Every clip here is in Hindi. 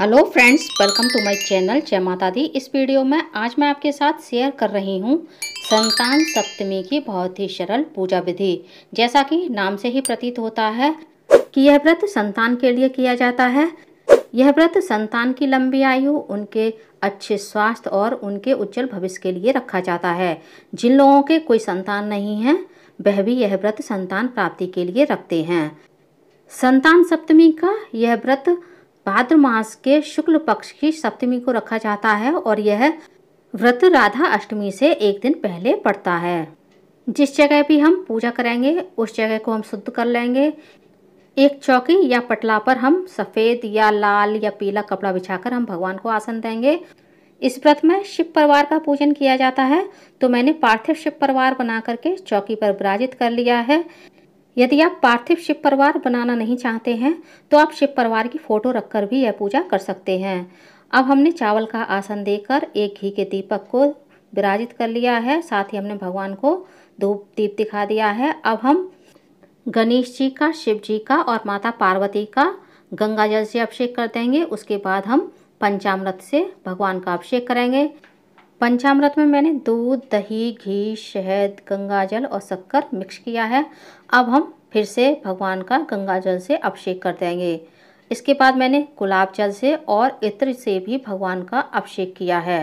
hello friends welcome to my channel जय माता दी इस वीडियो में आज मैं आपके साथ शेयर कर रही हूँ संतान सप्तमी की बहुत ही सरल पूजा विधि जैसा कि नाम से ही प्रतीत होता है कि यह व्रत संतान के लिए किया जाता है यह व्रत संतान की लंबी आयु उनके अच्छे स्वास्थ्य और उनके उज्जवल भविष्य के लिए रखा जाता है जिन लोगों के कोई संतान नहीं है वह भी यह व्रत संतान प्राप्ति के लिए रखते हैं संतान सप्तमी का यह व्रत भाद्र मास के शुक्ल पक्ष की सप्तमी को रखा जाता है और यह व्रत राधा अष्टमी से एक दिन पहले पड़ता है जिस जगह भी हम पूजा करेंगे उस जगह को हम शुद्ध कर लेंगे एक चौकी या पटला पर हम सफ़ेद या लाल या पीला कपड़ा बिछाकर हम भगवान को आसन देंगे इस व्रत में शिव परिवार का पूजन किया जाता है तो मैंने पार्थिव शिव परिवार बना करके चौकी पर विराजित कर लिया है यदि आप पार्थिव शिव परिवार बनाना नहीं चाहते हैं तो आप शिव परिवार की फ़ोटो रखकर भी यह पूजा कर सकते हैं अब हमने चावल का आसन देकर एक घी के दीपक को विराजित कर लिया है साथ ही हमने भगवान को धूप दीप दिखा दिया है अब हम गणेश जी का शिव जी का और माता पार्वती का गंगा जल से अभिषेक कर देंगे उसके बाद हम पंचामृत से भगवान का अभिषेक करेंगे पंचामृत में मैंने दूध दही घी शहद गंगाजल और शक्कर मिक्स किया है अब हम फिर से भगवान का गंगाजल से अभिषेक कर देंगे इसके बाद मैंने गुलाब जल से और इत्र से भी भगवान का अभिषेक किया है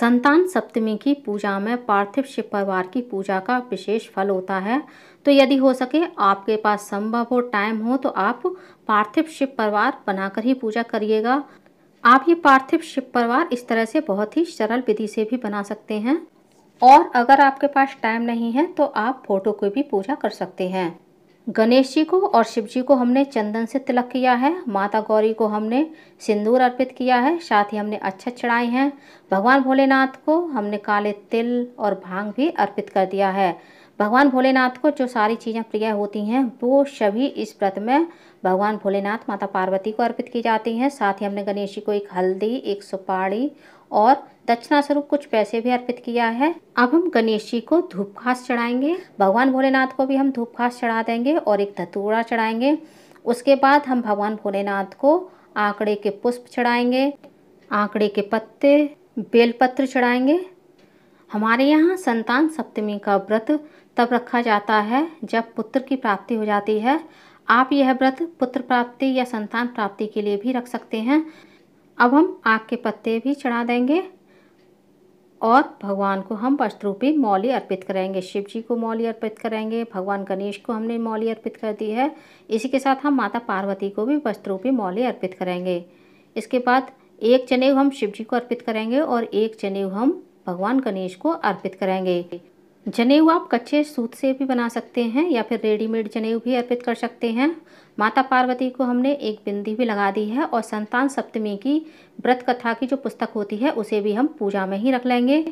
संतान सप्तमी की पूजा में पार्थिव शिव परिवार की पूजा का विशेष फल होता है तो यदि हो सके आपके पास संभव हो टाइम हो तो आप पार्थिव शिव परिवार बनाकर ही पूजा करिएगा आप ये पार्थिव शिव परिवार इस तरह से बहुत ही सरल विधि से भी बना सकते हैं और अगर आपके पास टाइम नहीं है तो आप फोटो की भी पूजा कर सकते हैं गणेश जी को और शिव जी को हमने चंदन से तिलक किया है माता गौरी को हमने सिंदूर अर्पित किया है साथ ही हमने अच्छा चढ़ाए हैं भगवान भोलेनाथ को हमने काले तिल और भांग भी अर्पित कर दिया है भगवान भोलेनाथ को जो सारी चीज़ें प्रिय होती हैं वो सभी इस व्रत में भगवान भोलेनाथ माता पार्वती को अर्पित की जाती हैं साथ ही हमने गणेश जी को एक हल्दी एक सुपारी और दक्षिणा स्वरूप कुछ पैसे भी अर्पित किया है अब हम गणेश जी को धूप घास चढ़ाएंगे भगवान भोलेनाथ को भी हम धूप घास चढ़ा देंगे और एक धतूरा चढ़ाएंगे उसके बाद हम भगवान भोलेनाथ को आंकड़े के पुष्प चढ़ाएंगे आंकड़े के पत्ते बेलपत्र चढ़ाएंगे हमारे यहाँ संतान सप्तमी का व्रत तब रखा जाता है जब पुत्र की प्राप्ति हो जाती है आप यह व्रत पुत्र प्राप्ति या संतान प्राप्ति के लिए भी रख सकते हैं अब हम आग के पत्ते भी चढ़ा देंगे और भगवान को हम वस्त्रूपी मौली अर्पित करेंगे शिव जी को मौली अर्पित करेंगे भगवान गणेश को हमने मौली अर्पित कर दी है इसी के साथ हम माता पार्वती को भी वस्त्रूपी मौली अर्पित करेंगे इसके बाद एक चनेव हम शिव जी को अर्पित करेंगे और एक चनेव हम भगवान गणेश को अर्पित करेंगे जनेऊ आप कच्चे सूत से भी बना सकते हैं या फिर रेडीमेड जनेऊ भी अर्पित कर सकते हैं माता पार्वती को हमने एक बिंदी भी लगा दी है और संतान सप्तमी की व्रत कथा की जो पुस्तक होती है उसे भी हम पूजा में ही रख लेंगे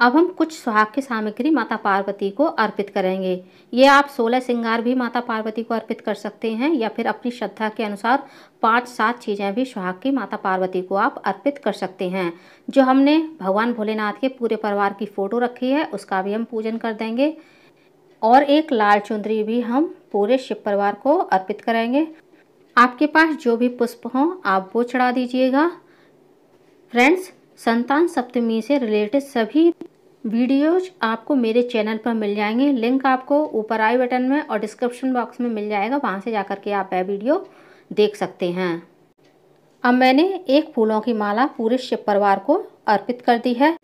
अब हम कुछ सुहाग की सामग्री माता पार्वती को अर्पित करेंगे ये आप सोलह श्रृंगार भी माता पार्वती को अर्पित कर सकते हैं या फिर अपनी श्रद्धा के अनुसार पांच सात चीज़ें भी सुहाग की माता पार्वती को आप अर्पित कर सकते हैं जो हमने भगवान भोलेनाथ के पूरे परिवार की फ़ोटो रखी है उसका भी हम पूजन कर देंगे और एक लाल चुंदरी भी हम पूरे शिव परिवार को अर्पित करेंगे आपके पास जो भी पुष्प हों आप वो चढ़ा दीजिएगा फ्रेंड्स संतान सप्तमी से रिलेटेड सभी वीडियोज आपको मेरे चैनल पर मिल जाएंगे लिंक आपको ऊपर आई बटन में और डिस्क्रिप्शन बॉक्स में मिल जाएगा वहाँ से जाकर के आप यह वीडियो देख सकते हैं अब मैंने एक फूलों की माला पूरे शिव परिवार को अर्पित कर दी है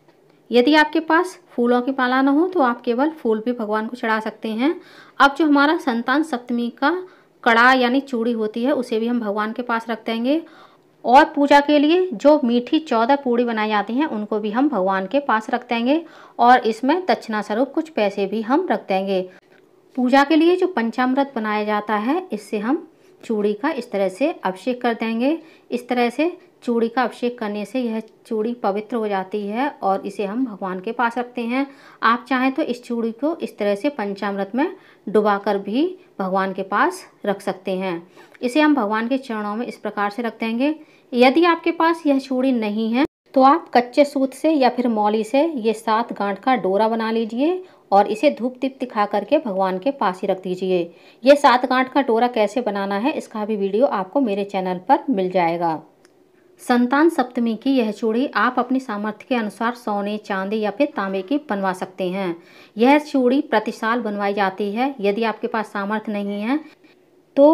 यदि आपके पास फूलों की माला ना हो तो आप केवल फूल भी भगवान को चढ़ा सकते हैं अब जो हमारा संतान सप्तमी का कड़ा यानी चूड़ी होती है उसे भी हम भगवान के पास रख देंगे और पूजा के लिए जो मीठी चौदह पूड़ी बनाई जाती हैं उनको भी हम भगवान के पास रख देंगे और इसमें दक्षिणा स्वरूप कुछ पैसे भी हम रख देंगे पूजा के लिए जो पंचामृत बनाया जाता है इससे हम चूड़ी का इस तरह से अभिषेक कर देंगे इस तरह से चूड़ी का अभिषेक करने से यह चूड़ी पवित्र हो जाती है और इसे हम भगवान के पास रखते हैं आप चाहें तो इस चूड़ी को इस तरह से पंचामृत में डुबा कर भी भगवान के पास रख सकते हैं इसे हम भगवान के चरणों में इस प्रकार से रख देंगे यदि आपके पास यह चूड़ी नहीं है तो आप कच्चे सूत से या फिर मौली से ये सात गांठ का डोरा बना लीजिए और इसे धूप दीप दिखा करके भगवान के पास ही रख दीजिए ये सात गांठ का डोरा कैसे बनाना है इसका भी वीडियो आपको मेरे चैनल पर मिल जाएगा संतान सप्तमी की यह चूड़ी आप अपनी सामर्थ्य के अनुसार सोने चांदी या फिर तांबे की बनवा सकते हैं यह चूड़ी प्रतिसाल बनवाई जाती है यदि आपके पास सामर्थ्य नहीं है तो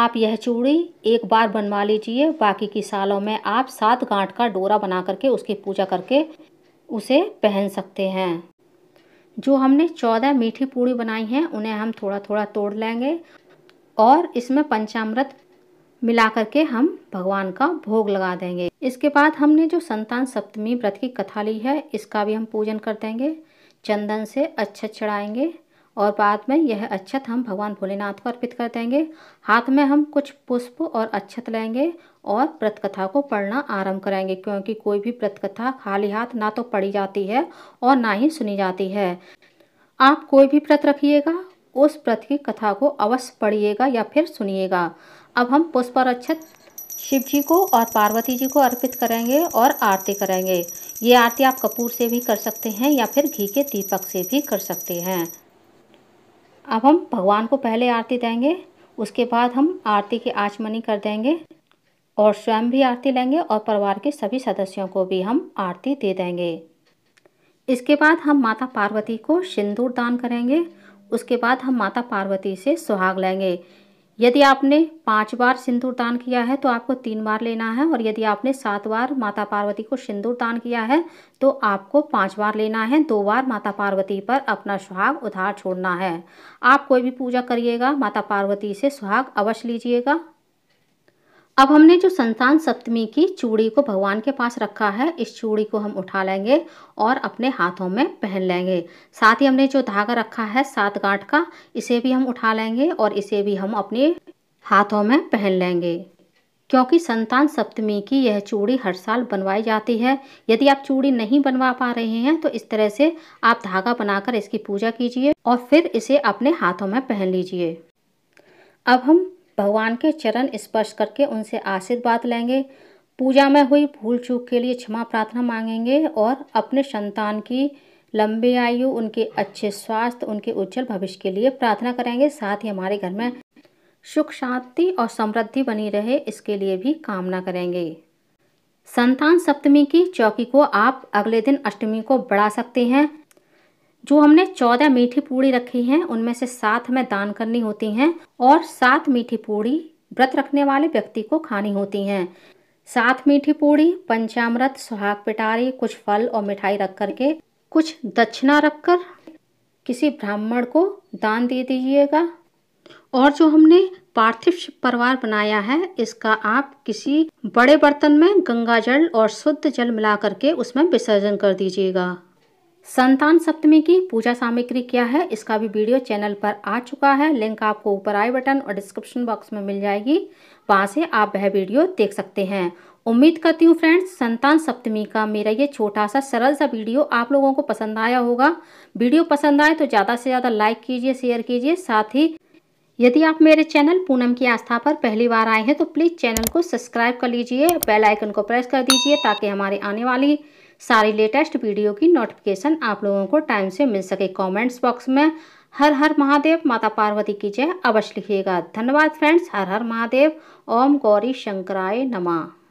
आप यह चूड़ी एक बार बनवा लीजिए बाकी की सालों में आप सात गांठ का डोरा बना करके उसकी पूजा करके उसे पहन सकते हैं जो हमने चौदह मीठी पूड़ी बनाई हैं उन्हें हम थोड़ा थोड़ा तोड़ लेंगे और इसमें पंचामृत मिला करके हम भगवान का भोग लगा देंगे इसके बाद हमने जो संतान सप्तमी व्रत की कथा ली है इसका भी हम पूजन कर देंगे चंदन से अच्छा चढ़ाएंगे और बाद में यह अक्षत हम भगवान भोलेनाथ को अर्पित कर देंगे हाथ में हम कुछ पुष्प और अक्षत लेंगे और व्रत कथा को पढ़ना आरंभ करेंगे क्योंकि कोई भी प्रतकथा खाली हाथ ना तो पढ़ी जाती है और ना ही सुनी जाती है आप कोई भी व्रत रखिएगा उस व्रत की कथा को अवश्य पढ़िएगा या फिर सुनिएगा अब हम पुष्प और अक्षत शिव जी को और पार्वती जी को अर्पित करेंगे और आरती करेंगे ये आरती आप कपूर से भी कर सकते हैं या फिर घी के दीपक से भी कर सकते हैं अब हम भगवान को पहले आरती देंगे उसके बाद हम आरती की आचमनी कर देंगे और स्वयं भी आरती लेंगे और परिवार के सभी सदस्यों को भी हम आरती दे देंगे इसके बाद हम माता पार्वती को सिंदूर दान करेंगे उसके बाद हम माता पार्वती से सुहाग लेंगे यदि आपने पाँच बार सिंदूर दान किया है तो आपको तीन बार लेना है और यदि आपने सात बार माता पार्वती को सिंदूर दान किया है तो आपको पाँच बार लेना है दो बार माता पार्वती पर अपना सुहाग उधार छोड़ना है आप कोई भी पूजा करिएगा माता पार्वती से सुहाग अवश्य लीजिएगा अब हमने जो संतान सप्तमी की चूड़ी को भगवान के पास रखा है इस चूड़ी को हम उठा लेंगे और अपने हाथों में पहन लेंगे साथ ही हमने जो धागा रखा है सात गांठ का इसे भी हम उठा लेंगे और इसे भी हम अपने हाथों में पहन लेंगे क्योंकि संतान सप्तमी की यह चूड़ी हर साल बनवाई जाती है यदि आप चूड़ी नहीं बनवा पा रहे हैं तो इस तरह से आप धागा बनाकर इसकी पूजा कीजिए और फिर इसे अपने हाथों में पहन लीजिए अब हम भगवान के चरण स्पर्श करके उनसे आशीर्वाद लेंगे पूजा में हुई भूल चूक के लिए क्षमा प्रार्थना मांगेंगे और अपने संतान की लंबी आयु उनके अच्छे स्वास्थ्य उनके उज्जवल भविष्य के लिए प्रार्थना करेंगे साथ ही हमारे घर में सुख शांति और समृद्धि बनी रहे इसके लिए भी कामना करेंगे संतान सप्तमी की चौकी को आप अगले दिन अष्टमी को बढ़ा सकते हैं जो हमने चौदह मीठी पूड़ी रखी हैं उनमें से सात हमें दान करनी होती हैं और सात मीठी पूड़ी व्रत रखने वाले व्यक्ति को खानी होती हैं सात मीठी पूड़ी पंचामृत सुहाग पिटारी कुछ फल और मिठाई रख करके कुछ दक्षिणा रखकर किसी ब्राह्मण को दान दे दीजिएगा और जो हमने पार्थिव शिव परिवार बनाया है इसका आप किसी बड़े बर्तन में गंगा जल और शुद्ध जल मिला करके उसमें विसर्जन कर दीजिएगा संतान सप्तमी की पूजा सामग्री क्या है इसका भी वीडियो चैनल पर आ चुका है लिंक आपको ऊपर आई बटन और डिस्क्रिप्शन बॉक्स में मिल जाएगी वहाँ से आप वह वीडियो देख सकते हैं उम्मीद करती हूँ फ्रेंड्स संतान सप्तमी का मेरा ये छोटा सा सरल सा वीडियो आप लोगों को पसंद आया होगा वीडियो पसंद आए तो ज़्यादा से ज़्यादा लाइक कीजिए शेयर कीजिए साथ ही यदि आप मेरे चैनल पूनम की आस्था पर पहली बार आए हैं तो प्लीज़ चैनल को सब्सक्राइब कर लीजिए बेल आइकन को प्रेस कर दीजिए ताकि हमारे आने वाली सारी लेटेस्ट वीडियो की नोटिफिकेशन आप लोगों को टाइम से मिल सके कमेंट्स बॉक्स में हर हर महादेव माता पार्वती की जय अवश्य लिखिएगा धन्यवाद फ्रेंड्स हर हर महादेव ओम गौरी शंकराय नमा